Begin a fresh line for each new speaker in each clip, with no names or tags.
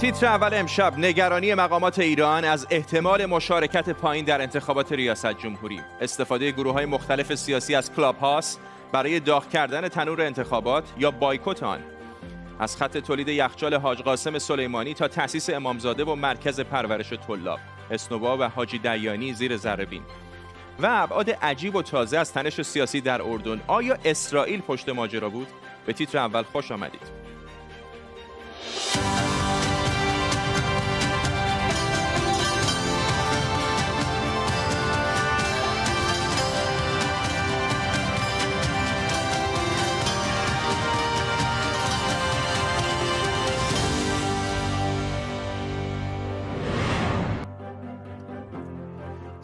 تیتر اول امشب نگرانی مقامات ایران از احتمال مشارکت پایین در انتخابات ریاست جمهوری استفاده گروه های مختلف سیاسی از کلاب هاست برای داغ کردن تنور انتخابات یا بایکوت آن از خط تولید یخچال حاج قاسم سلیمانی تا تأسیس امامزاده و مرکز پرورش طلاب اسنوبا و حاجی دیانی زیر زربین و ابعاد عجیب و تازه از تنش سیاسی در اردن آیا اسرائیل پشت ماجرا بود به تیتر اول خوش آمدید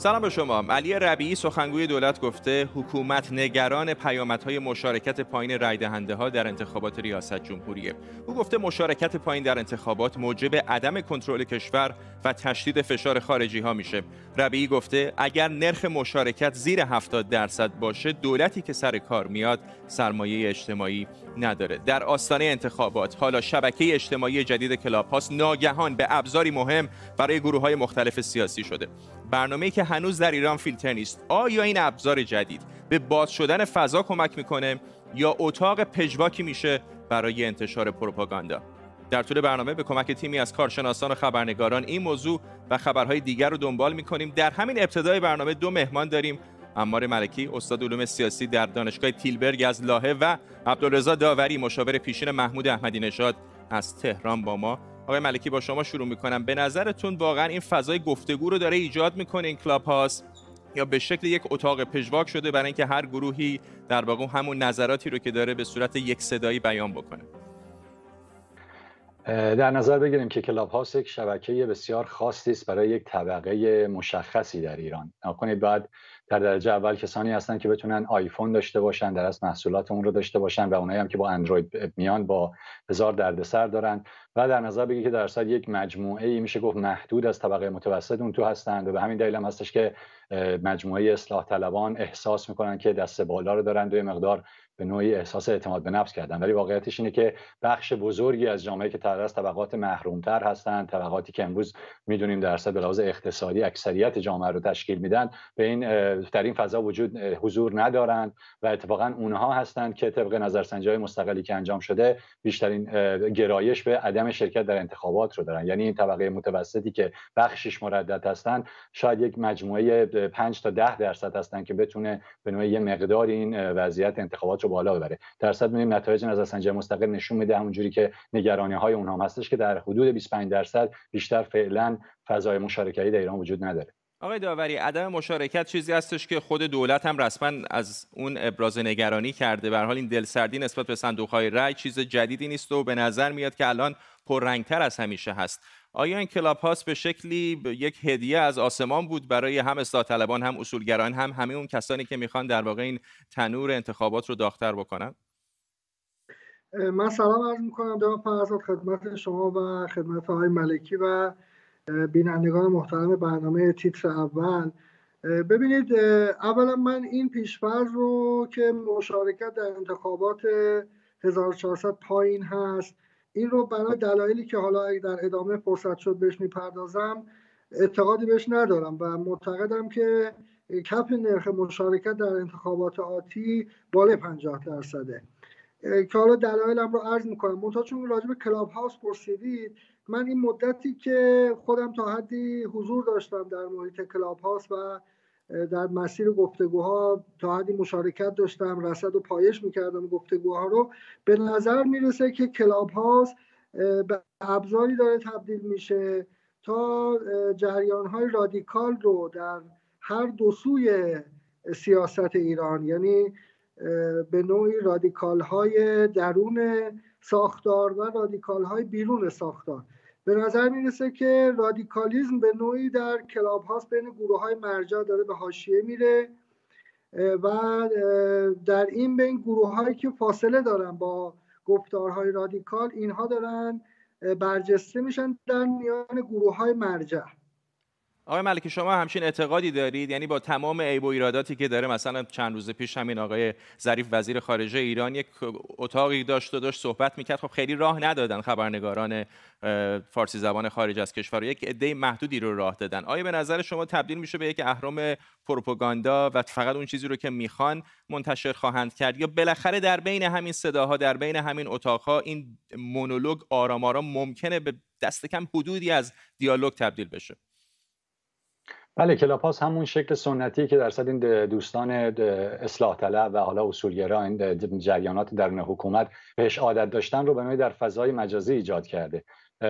سلام به شما علی ربیعی سخنگوی دولت گفته حکومت نگران پیامدهای مشارکت پایین رای دهنده ها در انتخابات ریاست جمهوریه او گفته مشارکت پایین در انتخابات موجب عدم کنترل کشور و تشدید فشار خارجی ها میشه ربیعی گفته اگر نرخ مشارکت زیر 70 درصد باشه دولتی که سر کار میاد سرمایه اجتماعی نداره در آستانه انتخابات حالا شبکه اجتماعی جدید کلاب ناگهان به ابزاری مهم برای گروه های مختلف سیاسی شده برنامه‌ای که هنوز در ایران فیلتر نیست آیا این ابزار جدید به باز شدن فضا کمک میکنه یا اتاق پژواکی میشه برای انتشار پروپاگاندا در طول برنامه به کمک تیمی از کارشناسان و خبرنگاران این موضوع و خبرهای دیگر رو دنبال میکنیم در همین ابتدای برنامه دو مهمان داریم امار ملکی استاد علوم سیاسی در دانشگاه تیلبرگ از لاهه و عبدالرضا داوری مشاور پیشین محمود احمدی نژاد از تهران با ما آقای ملکی با شما شروع میکنم به نظرتون واقعا این فضای گفتگو رو داره ایجاد میکنه این کلاب هاست یا به شکل یک اتاق پژواک شده برای اینکه هر گروهی در واقع همون نظراتی رو که داره به صورت یک صدایی بیان بکنه
در نظر بگیریم که کلاب هاست یک شبکه بسیار خاصی است برای یک طبقه مشخصی در ایران ناکنید بعد در درجه اول کسانی هستند که بتونن آیفون داشته باشن در از محصولات اون رو داشته باشن و اونایی هم که با اندروید میان با هزار دردسر دارن و در نظر بگی که در اصل یک مجموعه ای میشه گفت محدود از طبقه متوسط اون تو هستند و به همین دلیل هم هستش که مجموعه اصلاح طلبان احساس میکنن که دست بالا رو دارن و مقدار به نوعی احساس اعتماد به نفس کردن ولی واقعیتش اینه که بخش بزرگی از جامعه که تر از طبقات محرومتر هستند طبقاتی که امروز میدونیم در به لحاظ اقتصادی اکثریت جامعه رو تشکیل میدن به این در فضا وجود حضور ندارند و اتفاقا اونها هستند که طبق نظرسنجی های مستقلی که انجام شده بیشترین گرایش به عدم شرکت در انتخابات رو دارن یعنی این طبقه متوسطی که بخشش مردد هستند شاید یک مجموعه 5 تا 10 درصد هستند که بتونه به نوعی مقدار این وضعیت انتخابات رو بالا ببره درصد می‌بینیم نتایج از سنجه مستقل نشون میده همونجوری که نگرانی اونها هستش که در حدود 25 درصد بیشتر فعلا فضای مشارکتی در ایران وجود نداره
آقای داوری عدم مشارکت چیزی هستش که خود دولت هم رسما از اون ابراز نگرانی کرده به حال این دلسردی نسبت به صندوق های رأی چیز جدیدی نیست و به نظر میاد که الان پررنگتر از همیشه هست آیا این کلاب هاست به شکلی یک هدیه از آسمان بود برای هم اصلاح طلبان هم اصولگران هم همه اون کسانی که میخوان در واقع این تنور انتخابات رو داختر بکنن
من سلام عرض میکنم دوام خدمت شما و خدمت آقای ملکی و بینندگان محترم برنامه تیتر اول ببینید اولا من این پیشفرز رو که مشارکت در انتخابات 1400 پایین هست این رو برای دلایلی که حالا در ادامه فرصت شد بهش میپردازم اعتقادی بهش ندارم و معتقدم که کپ نرخ مشارکت در انتخابات آتی بالای پنجاه درصده که حالا دلایلم رو عرض میکنم منتها چون راجع به کلاب هاوس پرسیدید من این مدتی که خودم تا حدی حضور داشتم در محیط کلاب هاوس و در مسیر گفتگوها تا حدی مشارکت داشتم رسد و پایش میکردم گفتگوها رو به نظر میرسه که کلاب به ابزاری داره تبدیل میشه تا جریان های رادیکال رو در هر دو سوی سیاست ایران یعنی به نوعی رادیکال های درون ساختار و رادیکال های بیرون ساختار به نظر میرسه که رادیکالیزم به نوعی در کلاب هاست بین گروه های مرجع داره به هاشیه میره و در این بین گروه هایی که فاصله دارن با گفتارهای رادیکال اینها دارن برجسته میشن در میان گروه های مرجع
آقای ملکی شما همچین اعتقادی دارید یعنی با تمام عیب و ایراداتی که داره مثلا چند روز پیش همین آقای ظریف وزیر خارجه ایران یک اتاقی داشت و داشت صحبت میکرد خب خیلی راه ندادن خبرنگاران فارسی زبان خارج از کشور یک عده محدودی رو راه دادن آیا به نظر شما تبدیل میشه به یک اهرام پروپاگاندا و فقط اون چیزی رو که میخوان منتشر خواهند کرد یا بالاخره در بین همین صداها در بین همین اتاقها این مونولوگ آرام آرام ممکنه به دست کم حدودی از دیالوگ تبدیل بشه
بله کلاپاس همون شکل سنتی که در صد این دوستان اصلاح طلب و حالا اصولگرا این جریانات درون حکومت بهش عادت داشتن رو به نوعی در فضای مجازی ایجاد کرده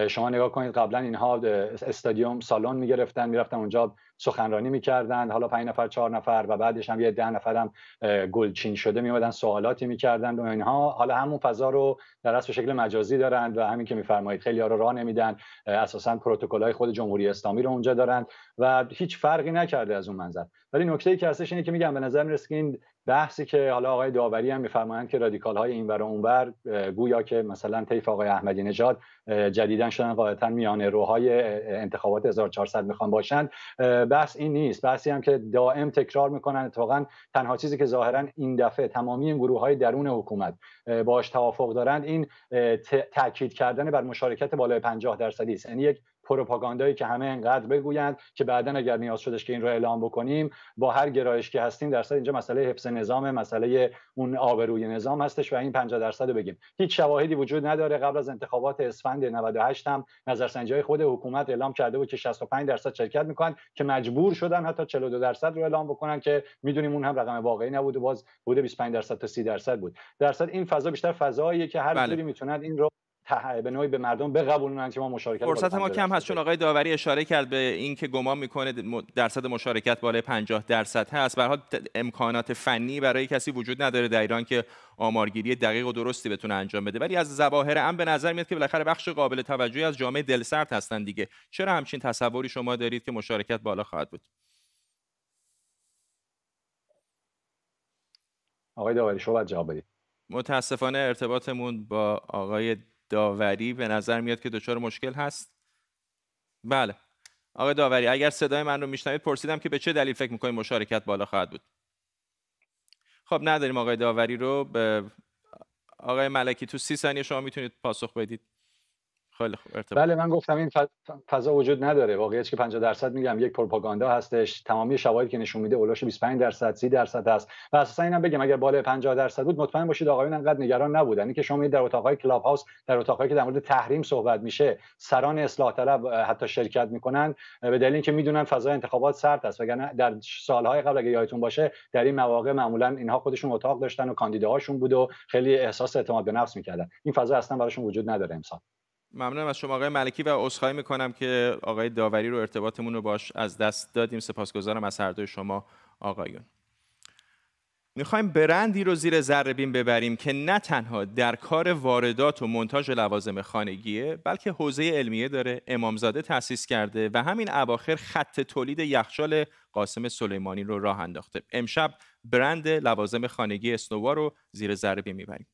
شما نگاه کنید قبلا اینها استادیوم سالن میگرفتن میرفتن اونجا سخنرانی میکردن حالا پنج نفر چهار نفر و بعدش هم یه ده نفر هم گلچین شده میومدن سوالاتی میکردن و اینها حالا همون فضا رو در اصل شکل مجازی دارند و همین که میفرمایید خیلی ها رو راه نمیدن اساسا های خود جمهوری اسلامی رو اونجا دارند و هیچ فرقی نکرده از اون منظر ولی نکته ای که هستش اینه که میگم به نظر میرسه این بحثی که حالا آقای داوری هم میفرمایند که رادیکال های اینور و اونور گویا که مثلا طیف آقای احمدی نژاد جدیدا شدن قاعدتا میانه روهای انتخابات 1400 میخوان باشند بحث این نیست بحثی هم که دائم تکرار میکنن اتفاقا تنها چیزی که ظاهرا این دفعه تمامی این گروه های درون حکومت باش توافق دارند این تاکید کردن بر مشارکت بالای 50 درصدی است یعنی یک پروپاگاندایی که همه انقدر بگویند که بعدا اگر نیاز شدش که این رو اعلام بکنیم با هر گرایش که هستیم درصد اینجا مسئله حفظ نظام مسئله اون آبروی نظام هستش و این 50 درصد رو بگیم هیچ شواهدی وجود نداره قبل از انتخابات اسفند 98 هم نظرسنجی خود حکومت اعلام کرده بود که 65 درصد شرکت میکنن که مجبور شدن حتی 42 درصد رو اعلام بکنن که میدونیم اون هم رقم واقعی نبود و باز بوده 25 درصد تا 30 درصد بود درصد این فضا بیشتر فضاییه که هر بله. میتونه این رو به نوعی به مردم قبول که ما مشارکت فرصت ما کم
هست چون آقای داوری اشاره کرد به اینکه گمان میکنه درصد مشارکت بالای 50 درصد هست به امکانات فنی برای کسی وجود نداره در ایران که آمارگیری دقیق و درستی بتونه انجام بده ولی از ظواهر هم به نظر میاد که بالاخره بخش قابل توجهی از جامعه دلسرد هستند دیگه چرا همچین تصوری شما دارید که مشارکت بالا خواهد بود
آقای داوری شما جواب بدید
متاسفانه ارتباطمون با آقای داوری به نظر میاد که دچار مشکل هست بله آقای داوری اگر صدای من رو میشنوید پرسیدم که به چه دلیل فکر میکنید مشارکت بالا خواهد بود خب نداریم آقای داوری رو به آقای ملکی تو سی ثانیه شما میتونید پاسخ بدید خیلی خوب ارتباط. بله
من گفتم این فضا وجود نداره واقعیت که 50 درصد میگم یک پروپاگاندا هستش تمامی شواهدی که نشون میده اولش 25 درصد 30 درصد هست و اساسا اینم بگم اگر بالای 50 درصد بود مطمئن باشید آقایون انقدر نگران نبودن اینکه شما در اتاقهای کلاب هاوس در اتاقهایی که در مورد تحریم صحبت میشه سران اصلاح طلب حتی شرکت میکنن به دلیل اینکه میدونن فضا انتخابات سرد است وگرنه در سالهای قبل اگه یادتون باشه در این مواقع معمولا اینها خودشون اتاق داشتن و کاندیداهاشون بود و خیلی احساس اعتماد به نفس میکردن این فضا اصلا براشون وجود نداره امسال
ممنونم از شما آقای ملکی و عذرخواهی میکنم که آقای داوری رو ارتباطمون رو باش از دست دادیم سپاسگزارم از هر دوی شما آقایون میخوایم برندی رو زیر ذره بین ببریم که نه تنها در کار واردات و منتاج لوازم خانگیه بلکه حوزه علمیه داره امامزاده تاسیس کرده و همین اواخر خط تولید یخچال قاسم سلیمانی رو راه انداخته امشب برند لوازم خانگی اسنووا رو زیر ذره بین میبریم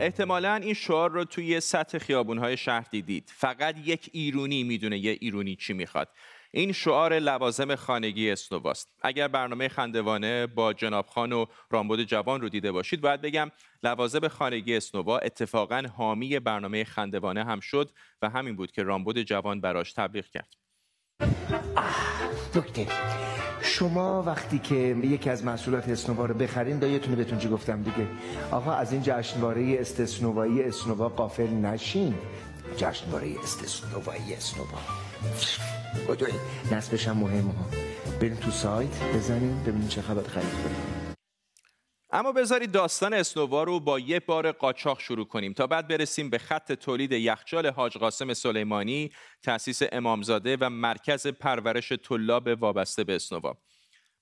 احتمالا این شعار رو توی سطح خیابونهای شهر دیدید فقط یک ایرونی میدونه یه ایرونی چی میخواد این شعار لوازم خانگی اسنواست اگر برنامه خندوانه با جناب خان و رامبد جوان رو دیده باشید باید بگم لوازم خانگی اسنووا اتفاقا حامی برنامه خندوانه هم شد و همین بود که رامبد جوان براش تبلیغ کرد
دکتر شما وقتی که یکی از محصولات اسنووا رو بخرین دایتونه بهتون چی گفتم دیگه آقا از این جشنواره استثنوایی اسنووا قافل نشین جشنواره استثنوایی اسنووا بدوی نصبش هم مهم ها بریم تو سایت بزنیم ببینیم چه خبر خرید کنیم
اما بذارید داستان اسنووا رو با یه بار قاچاق شروع کنیم تا بعد برسیم به خط تولید یخچال حاج قاسم سلیمانی، تأسیس امامزاده و مرکز پرورش طلاب وابسته به اسنووا.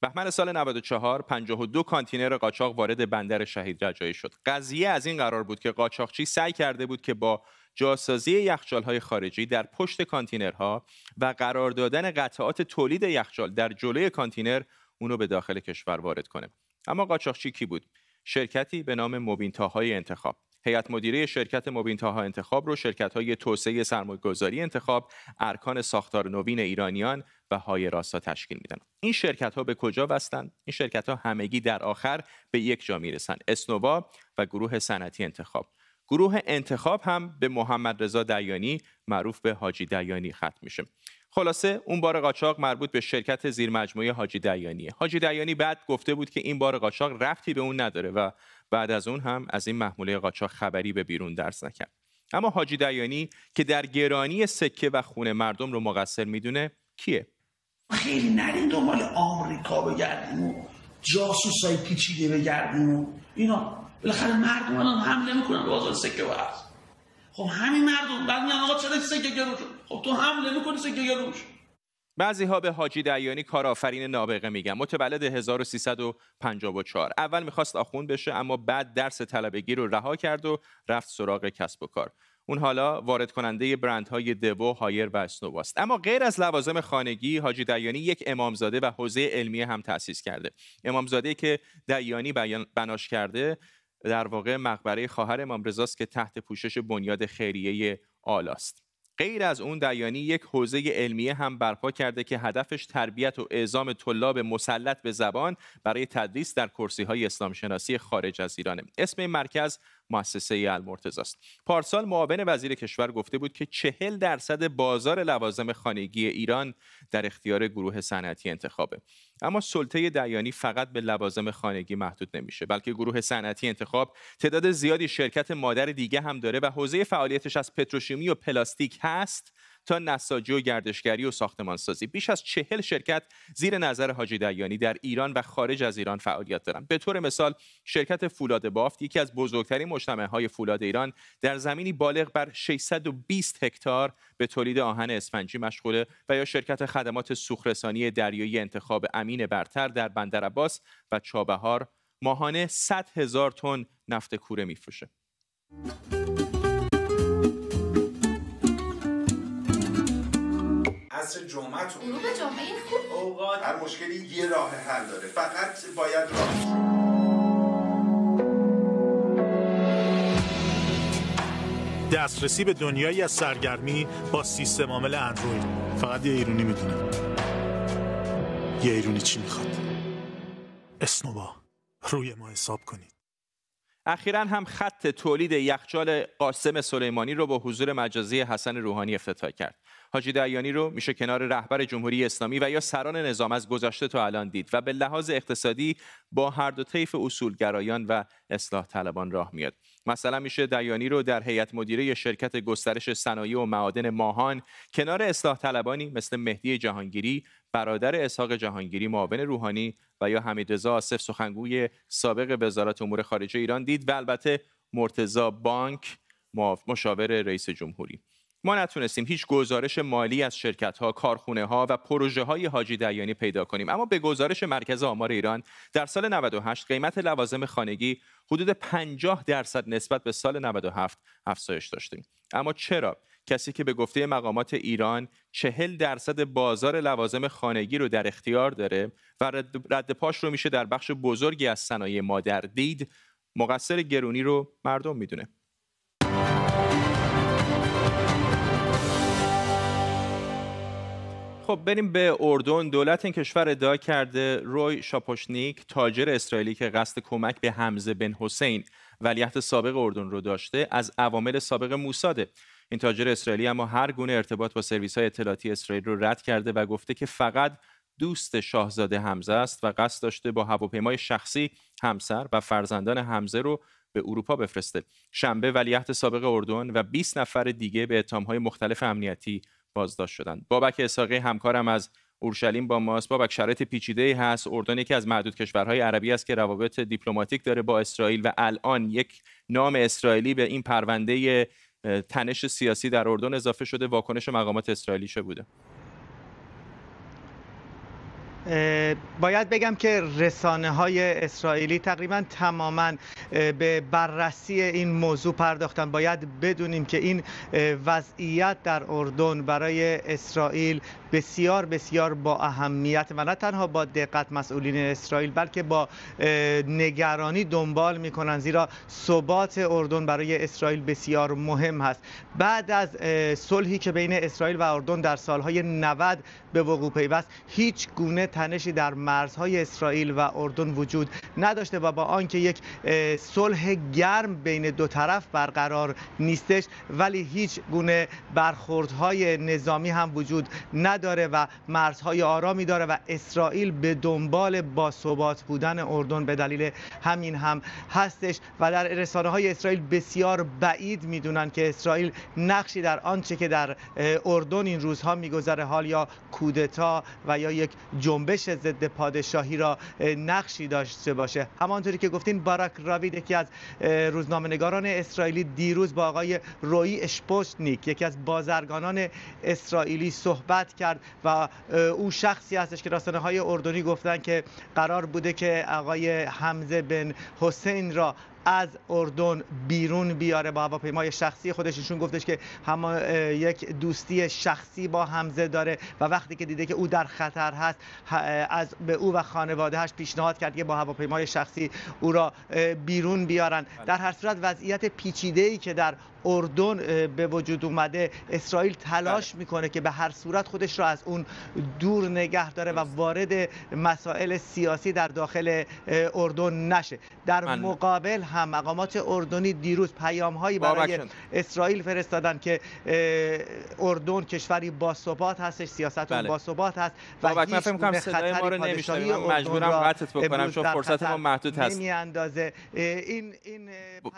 بهمن سال 94 52 کانتینر قاچاق وارد بندر شهید رجایی شد. قضیه از این قرار بود که قاچاقچی سعی کرده بود که با جاسازی های خارجی در پشت کانتینرها و قرار دادن قطعات تولید یخچال در جلوی کانتینر اونو به داخل کشور وارد کنه. اما قاچاقچی کی بود شرکتی به نام مبینتاهای انتخاب هیئت مدیره شرکت مبینتاها انتخاب رو شرکت های توسعه سرمایه‌گذاری انتخاب ارکان ساختار نوین ایرانیان و های راستا تشکیل میدن این شرکت ها به کجا وستند این شرکت ها همگی در آخر به یک جا میرسند اسنوا و گروه صنعتی انتخاب گروه انتخاب هم به محمد رضا دیانی معروف به حاجی دیانی ختم میشه خلاصه اون بار قاچاق مربوط به شرکت زیرمجموعه حاجی دیانیه حاجی دیانی بعد گفته بود که این بار قاچاق رفتی به اون نداره و بعد از اون هم از این محموله قاچاق خبری به بیرون درس نکرد اما حاجی دیانی که در گرانی سکه و خون مردم رو مقصر میدونه کیه
خیلی نرین دنبال آمریکا بگردیم و جاسوسای پیچیده بگردیم
و اینا بالاخره مردم الان حمله میکنن بازار سکه و خب همین
مردم بعد میان آقا چرا سکه گرون خب تو حمله میکنی سکه روش
بعضی ها به حاجی دیانی کارآفرین نابغه میگن متولد 1354 اول میخواست آخوند بشه اما بعد درس طلبگی رو رها کرد و رفت سراغ کسب و کار اون حالا وارد کننده برندهای دوو، هایر و اسنوواست اما غیر از لوازم خانگی حاجی دیانی یک امامزاده و حوزه علمی هم تأسیس کرده امامزاده که دیانی بناش کرده در واقع مقبره خواهر امام که تحت پوشش بنیاد خیریه آلاست غیر از اون دیانی یک حوزه علمیه هم برپا کرده که هدفش تربیت و اعزام طلاب مسلط به زبان برای تدریس در کرسی های اسلام شناسی خارج از ایرانه اسم مرکز مؤسسه المرتضا است پارسال معاون وزیر کشور گفته بود که چهل درصد بازار لوازم خانگی ایران در اختیار گروه صنعتی انتخابه اما سلطه دیانی فقط به لوازم خانگی محدود نمیشه بلکه گروه صنعتی انتخاب تعداد زیادی شرکت مادر دیگه هم داره و حوزه فعالیتش از پتروشیمی و پلاستیک هست تا نساجی و گردشگری و ساختمان سازی بیش از چهل شرکت زیر نظر حاجی دیانی در ایران و خارج از ایران فعالیت دارند به طور مثال شرکت فولاد بافت یکی از بزرگترین های فولاد ایران در زمینی بالغ بر 620 هکتار به تولید آهن اسفنجی مشغوله و یا شرکت خدمات سوخرسانی دریایی انتخاب امین برتر در بندراباس و چابهار ماهانه 100 هزار تن نفت کوره میفروشه.
عصر جمعه تو جمعه
خوب هر مشکلی یه راه حل داره فقط باید راه
دسترسی به دنیایی از سرگرمی با سیستم عامل اندروید فقط یه ایرونی میدونه یه ایرونی چی میخواد اسنوبا روی ما حساب کنید
اخیرا هم خط تولید یخچال قاسم سلیمانی رو با حضور مجازی حسن روحانی افتتاح کرد حاجی دیانی رو میشه کنار رهبر جمهوری اسلامی و یا سران نظام از گذشته تا الان دید و به لحاظ اقتصادی با هر دو طیف اصولگرایان و اصلاح طلبان راه میاد مثلا میشه دیانی رو در هیئت مدیره شرکت گسترش صنایع و معادن ماهان کنار اصلاح طلبانی مثل مهدی جهانگیری برادر اسحاق جهانگیری معاون روحانی و یا حمیدرضا آصف سخنگوی سابق وزارت امور خارجه ایران دید و البته مرتضی بانک مشاور رئیس جمهوری ما نتونستیم هیچ گزارش مالی از شرکت ها، کارخونه ها و پروژه های حاجی دیانی پیدا کنیم اما به گزارش مرکز آمار ایران در سال 98 قیمت لوازم خانگی حدود 50 درصد نسبت به سال 97 افزایش داشتیم اما چرا کسی که به گفته مقامات ایران چهل درصد بازار لوازم خانگی رو در اختیار داره و رد, پاش رو میشه در بخش بزرگی از صنایع مادر دید مقصر گرونی رو مردم میدونه خب بریم به اردن دولت این کشور ادعا کرده روی شاپوشنیک تاجر اسرائیلی که قصد کمک به حمزه بن حسین ولیعهد سابق اردن رو داشته از عوامل سابق موساده این تاجر اسرائیلی اما هر گونه ارتباط با سرویس های اطلاعاتی اسرائیل رو رد کرده و گفته که فقط دوست شاهزاده حمزه است و قصد داشته با هواپیمای شخصی همسر و فرزندان حمزه رو به اروپا بفرسته شنبه ولیعهد سابق اردن و 20 نفر دیگه به اتهام‌های مختلف امنیتی بازداشت شدند بابک اسحاقی همکارم از اورشلیم با ماست بابک شرایط پیچیده ای هست اردن یکی از محدود کشورهای عربی است که روابط دیپلماتیک داره با اسرائیل و الان یک نام اسرائیلی به این پرونده تنش سیاسی در اردن اضافه شده واکنش مقامات اسرائیلی چه بوده
باید بگم که رسانه های اسرائیلی تقریبا تماما به بررسی این موضوع پرداختن باید بدونیم که این وضعیت در اردن برای اسرائیل بسیار بسیار با اهمیت و نه تنها با دقت مسئولین اسرائیل بلکه با نگرانی دنبال میکنن زیرا ثبات اردن برای اسرائیل بسیار مهم هست بعد از صلحی که بین اسرائیل و اردن در سالهای 90 به وقوع پیوست هیچ گونه تنشی در مرزهای اسرائیل و اردن وجود نداشته و با آنکه یک صلح گرم بین دو طرف برقرار نیستش ولی هیچ گونه برخوردهای نظامی هم وجود نداره و مرزهای آرامی داره و اسرائیل به دنبال باثبات بودن اردن به دلیل همین هم هستش و در رسانه های اسرائیل بسیار بعید میدونن که اسرائیل نقشی در آنچه که در اردن این روزها میگذره حال یا کودتا و یا یک جنبش جنبش ضد پادشاهی را نقشی داشته باشه همانطوری که گفتین باراک راوید یکی از روزنامه‌نگاران اسرائیلی دیروز با آقای روی اشپوشنیک یکی از بازرگانان اسرائیلی صحبت کرد و او شخصی هستش که رسانه های اردنی گفتن که قرار بوده که آقای حمزه بن حسین را از اردن بیرون بیاره با هواپیمای شخصی خودش ایشون گفتش که هم یک دوستی شخصی با حمزه داره و وقتی که دیده که او در خطر هست از به او و خانوادهش پیشنهاد کرد که با هواپیمای شخصی او را بیرون بیارن بله. در هر صورت وضعیت پیچیده ای که در اردن به وجود اومده اسرائیل تلاش بله. میکنه که به هر صورت خودش را از اون دور نگه داره و وارد مسائل سیاسی در داخل اردن نشه در مقابل هم مقامات اردنی دیروز پیام هایی برای اسرائیل فرستادن که اردن کشوری ثبات هستش سیاست بله. ثبات هست و بابک من کنم صدای ما رو مجبورم قطعت بکنم چون فرصت ما محدود هست این این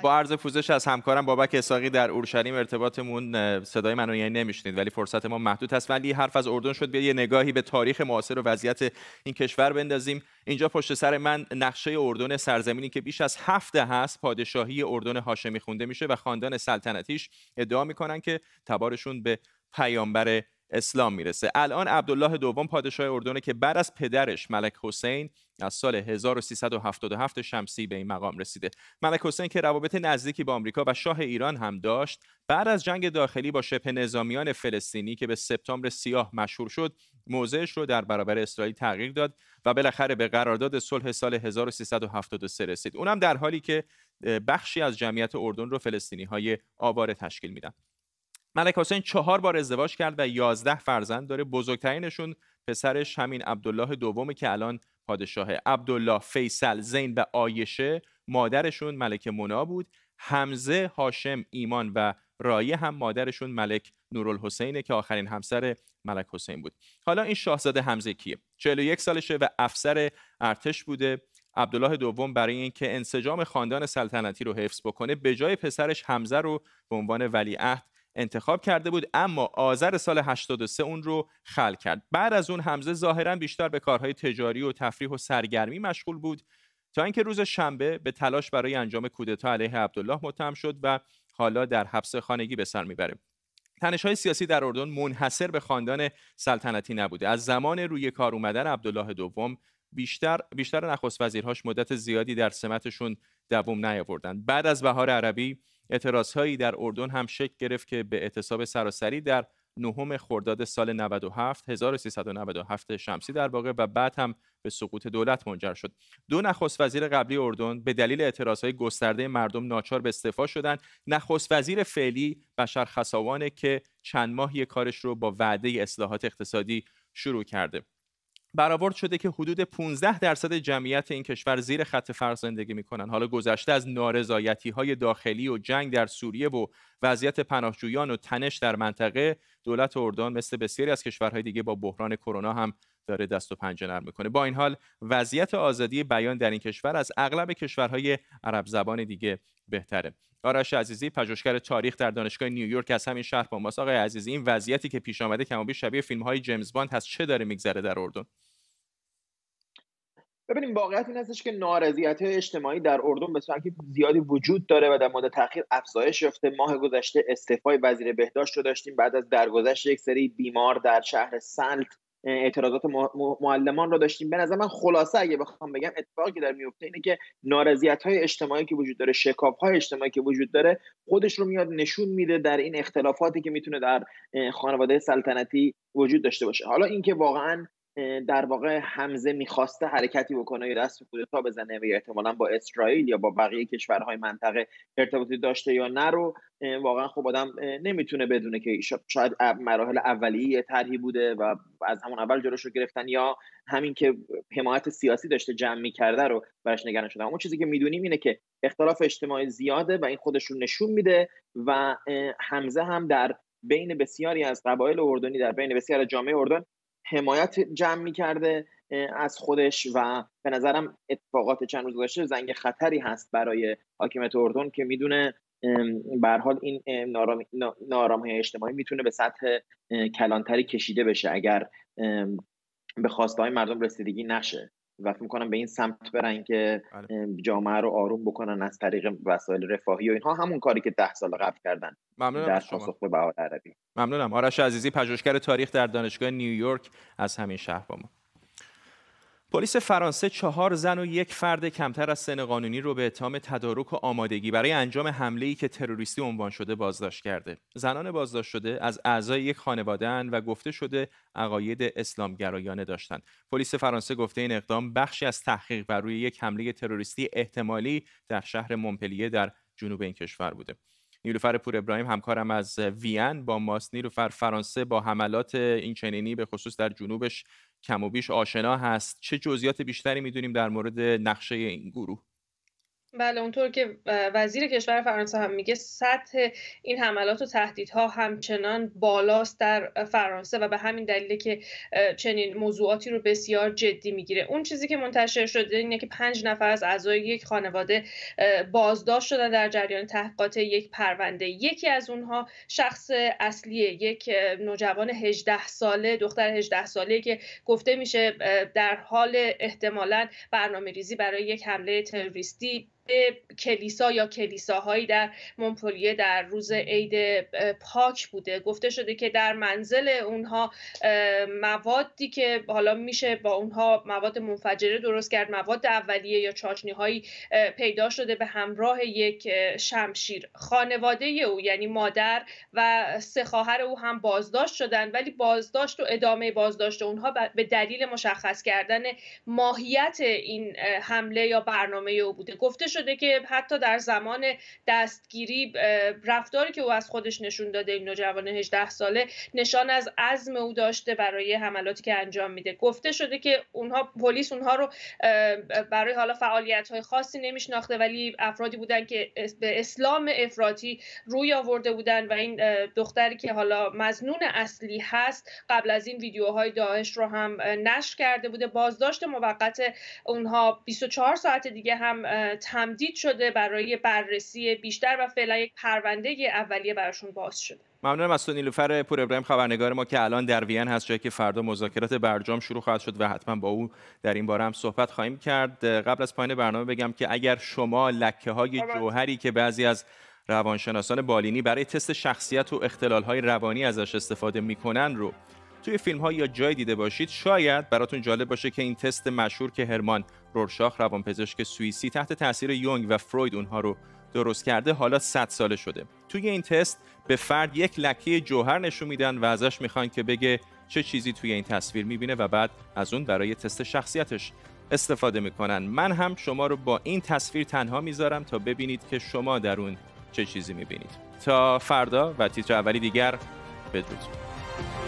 با عرض فوزش از همکارم بابک اساقی در اورشلیم ارتباطمون صدای منو یعنی ولی فرصت ما محدود هست ولی حرف از اردن شد بیا یه نگاهی به تاریخ معاصر و وضعیت این کشور بندازیم اینجا پشت سر من نقشه اردن سرزمینی که که بیش از هفت هست پادشاهی اردن هاشمی خونده میشه و خاندان سلطنتیش ادعا میکنن که تبارشون به پیامبر اسلام میرسه الان عبدالله دوم پادشاه اردنه که بعد از پدرش ملک حسین از سال 1377 شمسی به این مقام رسیده ملک حسین که روابط نزدیکی با آمریکا و شاه ایران هم داشت بعد از جنگ داخلی با شبه نظامیان فلسطینی که به سپتامبر سیاه مشهور شد موضعش رو در برابر اسرائیل تغییر داد و بالاخره به قرارداد صلح سال 1373 رسید اونم در حالی که بخشی از جمعیت اردن رو فلسطینی های تشکیل میدن ملک حسین چهار بار ازدواج کرد و یازده فرزند داره بزرگترینشون پسرش همین عبدالله دومه که الان پادشاه عبدالله فیصل زین و آیشه مادرشون ملک منا بود همزه، هاشم ایمان و رایه هم مادرشون ملک نورالحسینه که آخرین همسر ملک حسین بود حالا این شاهزاده همزه کیه 41 سالشه و افسر ارتش بوده عبدالله دوم برای اینکه انسجام خاندان سلطنتی رو حفظ بکنه به جای پسرش حمزه رو به عنوان ولیعهد انتخاب کرده بود اما آذر سال 83 اون رو خل کرد بعد از اون حمزه ظاهرا بیشتر به کارهای تجاری و تفریح و سرگرمی مشغول بود تا اینکه روز شنبه به تلاش برای انجام کودتا علیه عبدالله متهم شد و حالا در حبس خانگی به سر میبره تنش های سیاسی در اردن منحصر به خاندان سلطنتی نبوده از زمان روی کار اومدن عبدالله دوم بیشتر بیشتر نخست وزیرهاش مدت زیادی در سمتشون دوم نیاوردن بعد از بهار عربی اعتراض هایی در اردن هم شکل گرفت که به اعتصاب سراسری در نهم خرداد سال 97 1397 شمسی در واقع و بعد هم به سقوط دولت منجر شد دو نخست وزیر قبلی اردن به دلیل اعتراضهای گسترده مردم ناچار به استعفا شدند نخست وزیر فعلی بشر خساوانه که چند ماهی کارش رو با وعده اصلاحات اقتصادی شروع کرده برآورد شده که حدود 15 درصد جمعیت این کشور زیر خط فقر زندگی میکنن حالا گذشته از نارضایتی های داخلی و جنگ در سوریه و وضعیت پناهجویان و تنش در منطقه دولت اردن مثل بسیاری از کشورهای دیگه با بحران کرونا هم داره دست و پنجه نرم میکنه با این حال وضعیت آزادی بیان در این کشور از اغلب کشورهای عرب زبان دیگه بهتره آرش عزیزی پژوهشگر تاریخ در دانشگاه نیویورک از همین شهر با ماست آقای عزیزی این وضعیتی که پیش آمده کمابی شبیه فیلم های جیمز باند هست چه داره میگذره در اردن
ببینیم واقعیت این هستش که نارضایتی اجتماعی در اردن به صورت زیادی وجود داره و در مدت تاخیر افزایش یافته ماه گذشته استعفای وزیر بهداشت رو داشتیم بعد از درگذشت یک سری بیمار در شهر سلت اعتراضات معلمان را داشتیم به نظر من خلاصه اگه بخوام بگم اتفاقی که در میفته اینه که نارضیت های اجتماعی که وجود داره شکاف های اجتماعی که وجود داره خودش رو میاد نشون میده در این اختلافاتی که میتونه در خانواده سلطنتی وجود داشته باشه حالا اینکه واقعا در واقع حمزه میخواسته حرکتی بکنه یا دست تا بزنه و یا احتمالا با اسرائیل یا با بقیه کشورهای منطقه ارتباطی داشته یا نه رو واقعا خب آدم نمیتونه بدونه که شاید مراحل اولیه طرحی بوده و از همون اول جلوش رو گرفتن یا همین که حمایت سیاسی داشته جمع میکرده رو براش نگران شدن اون چیزی که میدونیم اینه که اختلاف اجتماعی زیاده و این خودش رو نشون میده و حمزه هم در بین بسیاری از قبایل اردنی در بین بسیار جامعه اردن حمایت جمع میکرده از خودش و به نظرم اتفاقات چند روز گذشته زنگ خطری هست برای حاکم اردن که میدونه به حال این نارام... های اجتماعی میتونه به سطح کلانتری کشیده بشه اگر به خواسته های مردم رسیدگی نشه و میکنم به این سمت برن که بله. جامعه رو آروم بکنن از طریق وسایل رفاهی و اینها همون کاری که ده سال قبل کردن ممنونم در پاسخ به بهار
عربی ممنونم آرش عزیزی پژوهشگر تاریخ در دانشگاه نیویورک از همین شهر با ما پلیس فرانسه چهار زن و یک فرد کمتر از سن قانونی رو به اتهام تدارک و آمادگی برای انجام حمله‌ای که تروریستی عنوان شده بازداشت کرده. زنان بازداشت شده از اعضای یک خانواده و گفته شده عقاید اسلامگرایانه داشتند. پلیس فرانسه گفته این اقدام بخشی از تحقیق بر روی یک حمله تروریستی احتمالی در شهر مونپلیه در جنوب این کشور بوده. نیلوفر پور ابراهیم همکارم از وین با ماست نیلوفر فرانسه با حملات اینچنینی به خصوص در جنوبش کم و بیش آشنا هست چه جزئیات بیشتری میدونیم در مورد نقشه این گروه
بله اونطور که وزیر کشور فرانسه هم میگه سطح این حملات و تهدیدها همچنان بالاست در فرانسه و به همین دلیل که چنین موضوعاتی رو بسیار جدی میگیره اون چیزی که منتشر شده اینه که پنج نفر از اعضای یک خانواده بازداشت شدن در جریان تحقیقات یک پرونده یکی از اونها شخص اصلی یک نوجوان 18 ساله دختر 18 ساله که گفته میشه در حال احتمالا برنامه ریزی برای یک حمله تروریستی کلیسا یا کلیساهایی در مونپلیه در روز عید پاک بوده گفته شده که در منزل اونها موادی که حالا میشه با اونها مواد منفجره درست کرد مواد اولیه یا چاشنی هایی پیدا شده به همراه یک شمشیر خانواده او یعنی مادر و سه خواهر او هم بازداشت شدن ولی بازداشت و ادامه بازداشت اونها به دلیل مشخص کردن ماهیت این حمله یا برنامه او بوده گفته شده شده که حتی در زمان دستگیری رفتاری که او از خودش نشون داده این نوجوان 18 ساله نشان از عزم او داشته برای حملاتی که انجام میده گفته شده که اونها پلیس اونها رو برای حالا فعالیت های خاصی نمیشناخته ولی افرادی بودن که به اسلام افراطی روی آورده بودن و این دختری که حالا مزنون اصلی هست قبل از این ویدیوهای داعش رو هم نشر کرده بوده بازداشت موقت اونها 24 ساعت دیگه هم تمدید شده برای بررسی بیشتر و فعلا یک پرونده اولیه براشون باز شده
ممنونم از تو نیلوفر پور ابراهیم خبرنگار ما که الان در وین هست جایی که فردا مذاکرات برجام شروع خواهد شد و حتما با او در این باره هم صحبت خواهیم کرد قبل از پایان برنامه بگم که اگر شما لکه های جوهری که بعضی از روانشناسان بالینی برای تست شخصیت و اختلال های روانی ازش استفاده میکنن رو توی فیلم ها یا جای دیده باشید شاید براتون جالب باشه که این تست مشهور که هرمان رورشاخ روانپزشک سوئیسی تحت تاثیر یونگ و فروید اونها رو درست کرده حالا 100 ساله شده توی این تست به فرد یک لکه جوهر نشون میدن و ازش میخوان که بگه چه چیزی توی این تصویر میبینه و بعد از اون برای تست شخصیتش استفاده میکنن من هم شما رو با این تصویر تنها میذارم تا ببینید که شما در اون چه چیزی میبینید تا فردا و تیتر اولی دیگر بدرود